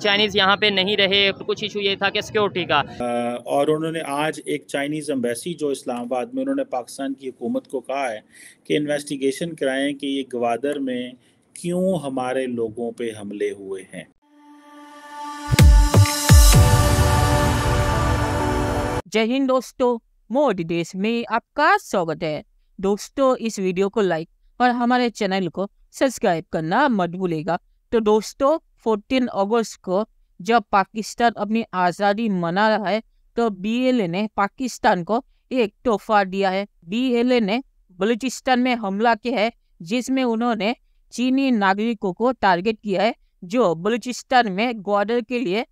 Chinese यहाँ पे नहीं रहे तो कुछ इशू ये था कि सिक्योरिटी का और उन्होंने आज एक चाइनीज़ एम्बेसी जो इस्लामाबाद में उन्होंने पाकिस्तान की हुकूमत को कहा है कि इन्वेस्टिगेशन कराएं कि ये ग्वादर में क्यों हमारे लोगों पे हमले हुए हैं जय हिंद दोस्तों मोर देश में आपका स्वागत है दोस्तों इस वीडियो को लाइक और हमारे चैनल को सब्सक्राइब करना मत भूलेगा तो दोस्तों 14 अगस्त को जब पाकिस्तान अपनी आज़ादी मना रहा है तो बीएलए ने पाकिस्तान को एक तोहफा दिया है बीएलए ने बलूचिस्तान में हमला किया है जिसमें उन्होंने चीनी नागरिकों को टारगेट किया है जो बलूचिस्तान में गॉर्डर के लिए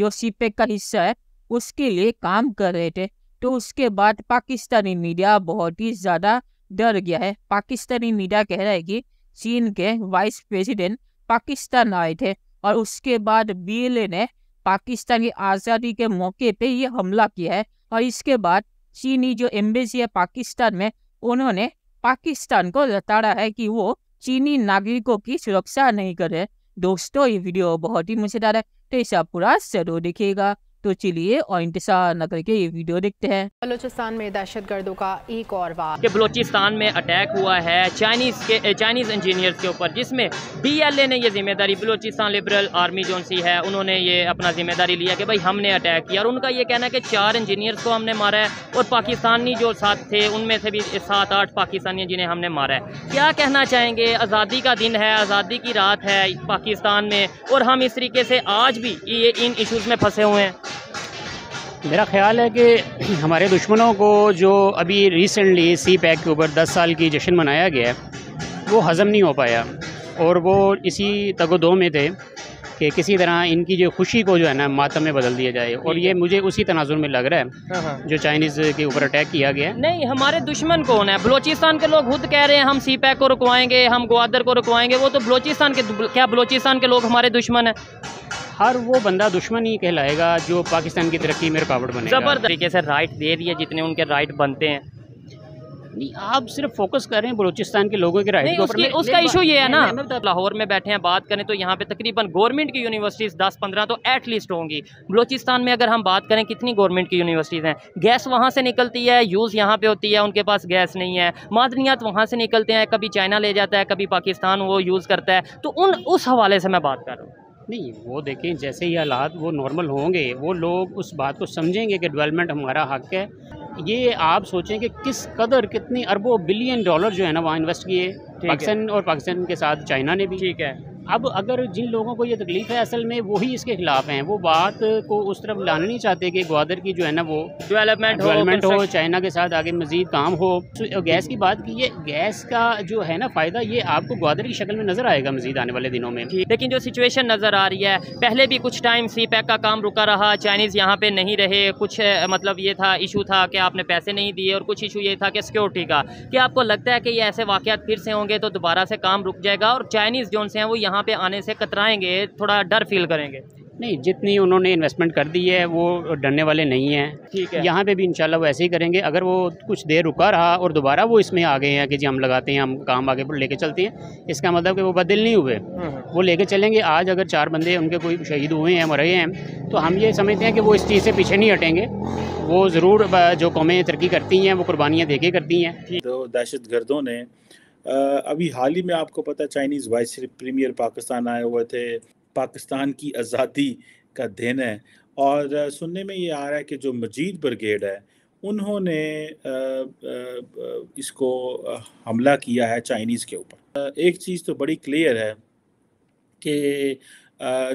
जो सीपे का हिस्सा है उसके लिए काम कर रहे थे तो उसके बाद पाकिस्तानी मीडिया बहुत ही ज़्यादा डर गया है पाकिस्तानी मीडिया कह रहा है कि चीन के वाइस प्रेसिडेंट पाकिस्तान आए थे और उसके बाद बीएलए ने पाकिस्तान की आज़ादी के मौके पे ये हमला किया है और इसके बाद चीनी जो एम्बेसी है पाकिस्तान में उन्होंने पाकिस्तान को लताड़ा है कि वो चीनी नागरिकों की सुरक्षा नहीं करे दोस्तों ये वीडियो बहुत ही मजेदार है तो इसे पूरा जरूर देखिएगा तो चलिए और इंतजार न करके ये वीडियो देखते हैं बलोचिस्तान में दहशत गर्दों का एक और वार बलोचिस्तान में अटैक हुआ है चाइनीज के चाइनीज इंजीनियर के ऊपर जिसमें बीएलए ने ये जिम्मेदारी बलोचिस्तान लिबरल आर्मी जो सी है उन्होंने ये अपना जिम्मेदारी लिया कि भाई हमने अटैक किया और उनका ये कहना है कि चार इंजीनियर को हमने मारा है और पाकिस्तानी जो साथ थे उनमें से भी सात आठ पाकिस्तानी जिन्हें हमने मारा है क्या कहना चाहेंगे आज़ादी का दिन है आज़ादी की रात है पाकिस्तान में और हम इस तरीके से आज भी ये इन इशूज़ में फंसे हुए हैं मेरा ख्याल है कि हमारे दुश्मनों को जो अभी रिसेंटली सी पैक के ऊपर 10 साल की जश्न मनाया गया है वो हज़म नहीं हो पाया और वो इसी दो में थे कि किसी तरह इनकी जो खुशी को जो है ना मातम में बदल दिया जाए और ये मुझे उसी तनाजुर में लग रहा है हाँ, हाँ। जो चाइनीज के ऊपर अटैक किया गया नहीं हमारे दुश्मन कौन है बलोचिस्तान के लोग खुद कह रहे हैं हम सी पैक को रुकवाएंगे हम ग्वादर को रुकवाएंगे वो तो बलोचिस्तान के क्या बलोचिस्तान के लोग हमारे दुश्मन हैं हर वो बंदा दुश्मन ही कहलाएगा जो पाकिस्तान की तरक्की में रुकावट बने जबर तरीके से राइट दे रही है जितने उनके राइट बनते हैं नहीं आप सिर्फ फोकस कर रहे हैं बलोचिस्तान के लोगों के राइट के ऊपर उसका इशू ये है ना लाहौर में बैठे हैं बात करें तो यहाँ पे तकरीबन गवर्नमेंट की यूनिवर्सिटीज़ दस पंद्रह तो एट लीस्ट होंगी बलोचिस्तान में अगर हम बात करें कितनी गवर्नमेंट की यूनिवर्सिटीज़ हैं गैस वहाँ से निकलती है यूज़ यहाँ पर होती है उनके पास गैस नहीं है मादनियात वहाँ से निकलते हैं कभी चाइना ले जाता है कभी पाकिस्तान वो यूज़ करता है तो उन उस हवाले से मैं बात कर रहा हूँ नहीं वो देखें जैसे ही हालात वो नॉर्मल होंगे वो लोग उस बात को समझेंगे कि डेवलपमेंट हमारा हक है ये आप सोचें कि किस कदर कितनी अरबों बिलियन डॉलर जो है ना वहाँ इन्वेस्ट किए पाकिस्तान और पाकिस्तान के साथ चाइना ने भी ठीक है अब अगर जिन लोगों को ये तकलीफ़ है असल में वही इसके ख़िलाफ़ हैं वो बात को उस तरफ लाना नहीं चाहते कि ग्वादर की जो है ना वो डेवलपमेंट डेवलपमेंट हो, हो चाइना के साथ आगे मज़ीद काम हो तो गैस की बात की ये गैस का जो है ना फ़ायदा ये आपको ग्वादर की शक्ल में नज़र आएगा मज़ीद आने वाले दिनों में लेकिन जो सिचुएशन नज़र आ रही है पहले भी कुछ टाइम सी पैक का काम रुका रहा चाइनीज़ यहाँ पे नहीं रहे कुछ मतलब ये था इशू था कि आपने पैसे नहीं दिए और कुछ इशू ये था कि सिक्योरिटी का क्या आपको लगता है कि ये ऐसे वाक़ फिर से होंगे तो दोबारा से काम रुक जाएगा और चाइनीज़ जो हैं वो यहाँ यहाँ पे आने से कतराएंगे थोड़ा डर फील करेंगे नहीं जितनी उन्होंने इन्वेस्टमेंट कर दी है वो डरने वाले नहीं हैं ठीक है यहाँ पे भी इनशाला वो ऐसे ही करेंगे अगर वो कुछ देर रुका रहा और दोबारा वो इसमें आ गए हैं कि जी हम लगाते हैं हम काम आगे पर लेके चलते हैं इसका मतलब कि वो बदल नहीं हुए हम्म, हम्म। वो लेके चलेंगे आज अगर चार बंदे उनके कोई शहीद हुए हैं मरे हैं तो हम ये समझते हैं कि वो इस चीज़ से पीछे नहीं हटेंगे वो ज़रूर जो कौमें तरक्की करती हैं वो कुर्बानियाँ के करती हैं तो दहशत गर्दों ने अभी हाल ही में आपको पता चाइनीज़ वाइस प्रीमियर पाकिस्तान आए हुए थे पाकिस्तान की आज़ादी का दिन है और सुनने में ये आ रहा है कि जो मजीद ब्रिगेड है उन्होंने इसको हमला किया है चाइनीज़ के ऊपर एक चीज़ तो बड़ी क्लियर है कि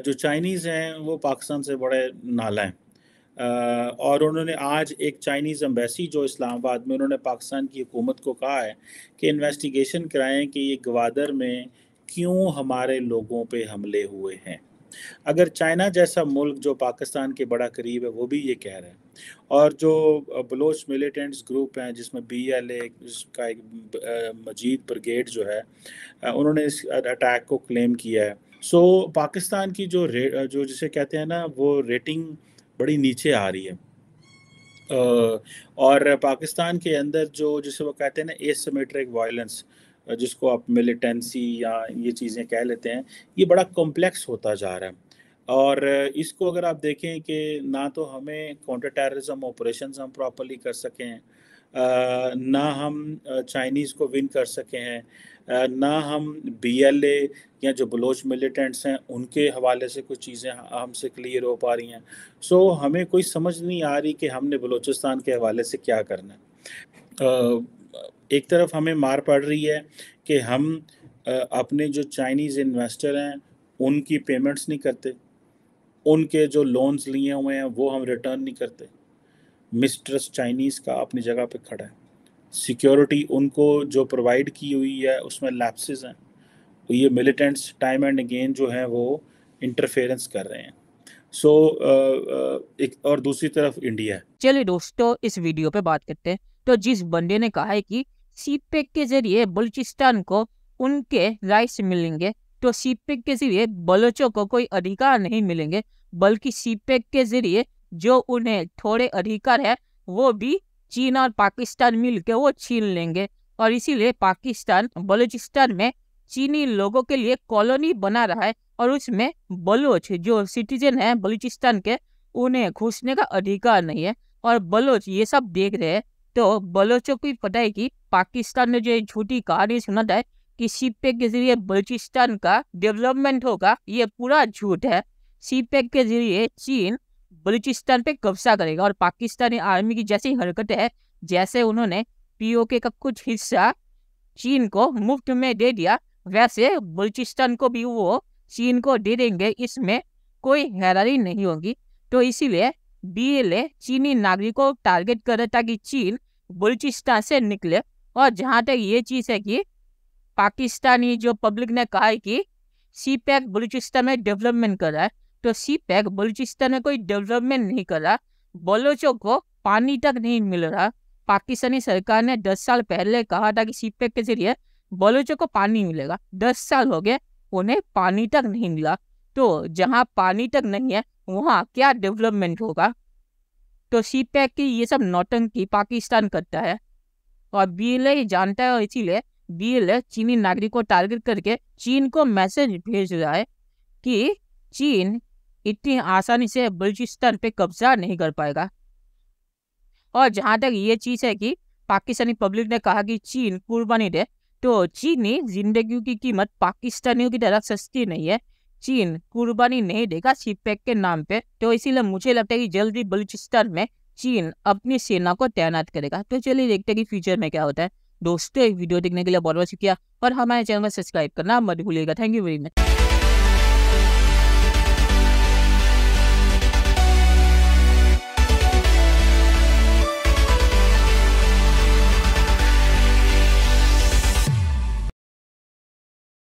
जो चाइनीज़ हैं वो पाकिस्तान से बड़े नाला हैं और उन्होंने आज एक चाइनीज़ एम्बेसी जो इस्लामाबाद में उन्होंने पाकिस्तान की हुकूमत को कहा है कि इन्वेस्टिगेशन कराएं कि ये गवादर में क्यों हमारे लोगों पे हमले हुए हैं अगर चाइना जैसा मुल्क जो पाकिस्तान के बड़ा करीब है वो भी ये कह रहा है और जो बलोच मिलिटेंट्स ग्रुप हैं जिसमें बी एल ए का एक मजीद ब्रिगेड जो है उन्होंने इस अटैक को क्लेम किया है सो पाकिस्तान की जो रे जो जिसे कहते हैं ना वो रेटिंग बड़ी नीचे आ रही है और पाकिस्तान के अंदर जो जिसे वो कहते हैं ना एसमेट्रिक वायलेंस जिसको आप मिलिटेंसी या ये चीज़ें कह लेते हैं ये बड़ा कॉम्प्लेक्स होता जा रहा है और इसको अगर आप देखें कि ना तो हमें काउंटर टेररिज्म ऑपरेशन हम प्रॉपरली कर सकें ना हम चाइनीज़ को विन कर सके हैं ना हम बी एल ए या जो बलोच मिलिटेंट्स हैं उनके हवाले से कुछ चीज़ें हमसे क्लियर हो पा रही हैं सो so, हमें कोई समझ नहीं आ रही कि हमने बलोचिस्तान के हवाले से क्या करना है एक तरफ हमें मार पड़ रही है कि हम अपने जो चाइनीज़ इन्वेस्टर हैं उनकी पेमेंट्स नहीं करते उनके जो लोन्स लिए हुए हैं वो हम रिटर्न नहीं करते मिस्ट्रस चाइनीज़ का अपनी जगह पे खड़ा है सिक्योरिटी उनको जो प्रोवाइड की हुई है उसमें लैप्सेस हैं तो ये मिलिटेंट्स टाइम एंड अगेन जो हैं वो इंटरफेरेंस कर रहे हैं सो so, एक और दूसरी तरफ इंडिया चलिए दोस्तों इस वीडियो पे बात करते हैं तो जिस बंदे ने कहा है कि सीपेक e के जरिए बलूचिस्तान को उनके राइट्स मिलेंगे तो सीपेक e के जरिए बलोचों को कोई अधिकार नहीं मिलेंगे बल्कि सीपेक e के जरिए जो उन्हें थोड़े अधिकार है वो भी चीन और पाकिस्तान मिलकर वो छीन लेंगे और इसीलिए पाकिस्तान बलूचिस्तान में चीनी लोगों के लिए कॉलोनी बना रहा है और उसमें बलोच जो सिटीजन है बलूचिस्तान के उन्हें घुसने का अधिकार नहीं है और बलोच ये सब देख रहे हैं तो बलोचों को पता है कि पाकिस्तान ने जो ये झूठी कहानी सुना था कि सीपेक के जरिए बलूचिस्तान का डेवलपमेंट होगा ये पूरा झूठ है सीपेक के जरिए चीन बलूचिस्तान पे कब्जा करेगा और पाकिस्तानी आर्मी की जैसी हरकत है जैसे उन्होंने पीओके का कुछ हिस्सा चीन को मुफ्त में दे दिया वैसे बलूचिस्तान को भी वो चीन को दे देंगे इसमें कोई हैरानी नहीं होगी तो इसीलिए बीएलए चीनी नागरिकों को टारगेट करे ताकि चीन बलूचिस्तान से निकले और जहाँ तक ये चीज़ है कि पाकिस्तानी जो पब्लिक ने कहा है कि सी पैक बलूचिस्तान में डेवलपमेंट कर रहा है तो सी पैक बलूचिस्तान में कोई डेवलपमेंट नहीं कर रहा बलोचों को पानी तक नहीं मिल रहा पाकिस्तानी सरकार ने दस साल पहले कहा था कि सी पैक के जरिए बलोचों को पानी मिलेगा दस साल हो गए उन्हें पानी तक नहीं मिला तो जहाँ पानी तक नहीं है वहाँ क्या डेवलपमेंट होगा तो सी पैक की ये सब नौटंकी पाकिस्तान करता है और बी एल जानता है और इसीलिए बी एल चीनी नागरिक को टारगेट करके चीन को मैसेज भेज रहा है कि चीन इतनी आसानी से बलूचिस्तान पे कब्जा नहीं कर पाएगा और जहाँ तक ये चीज़ है कि पाकिस्तानी पब्लिक ने कहा कि चीन कुर्बानी दे तो चीनी जिंदगी की कीमत पाकिस्तानियों की तरह सस्ती नहीं है चीन कुर्बानी नहीं देगा सीपैक के नाम पे तो इसीलिए मुझे लगता है कि जल्दी बलूचिस्तान में चीन अपनी सेना को तैनात करेगा तो चलिए देखते हैं कि फ्यूचर में क्या होता है दोस्तों वीडियो देखने के लिए बहुत बहुत शुक्रिया और हमारे चैनल को सब्सक्राइब करना मत भूलिएगा थैंक यू वेरी मच